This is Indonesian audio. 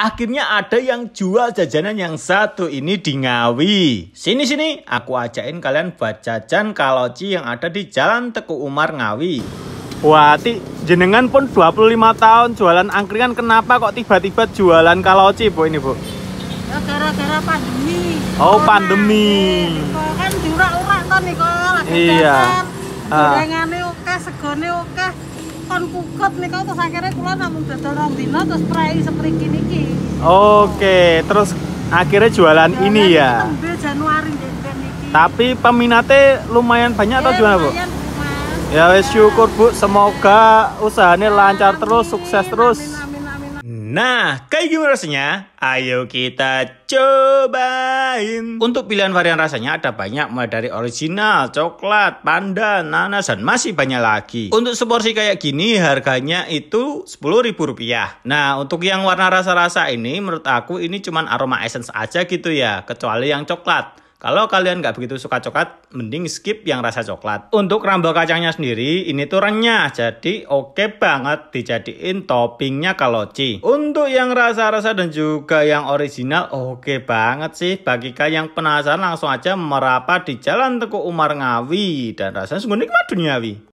Akhirnya ada yang jual jajanan yang satu ini di Ngawi. Sini sini, aku ajakin kalian buat jajan kaloci yang ada di Jalan Teku Umar Ngawi. Wah, Ti, jenengan pun 25 tahun jualan angkringan kenapa kok tiba-tiba jualan kaloci, Bu ini, Bu? Gara-gara pandemi. Oh, Corona. pandemi. Iya, kan jurak urak kok. Iya. Ah. Gorengannya oke, segone oke kon nih kau terus akhirnya kulo namun orang dino terus seperti Oke, terus akhirnya jualan, jualan ini ya. Januari Tapi peminatnya lumayan banyak atau eh, gimana, Bu? Ya syukur Bu, semoga usahanya lancar terus, sukses terus. Amin, amin. Nah, kayak gimana rasanya? Ayo kita cobain. Untuk pilihan varian rasanya ada banyak mulai dari original, coklat, pandan, nanas, dan masih banyak lagi. Untuk seporsi kayak gini harganya itu Rp10.000. Nah, untuk yang warna rasa-rasa ini menurut aku ini cuman aroma essence aja gitu ya, kecuali yang coklat. Kalau kalian nggak begitu suka coklat, mending skip yang rasa coklat. Untuk rambal kacangnya sendiri, ini tuh renyah, jadi oke okay banget dijadiin toppingnya kalau kaloci. Untuk yang rasa-rasa dan juga yang original, oke okay banget sih. Bagi kalian yang penasaran, langsung aja merapat di Jalan Teguh Umar Ngawi. Dan rasanya sungguh nikmat duniawi.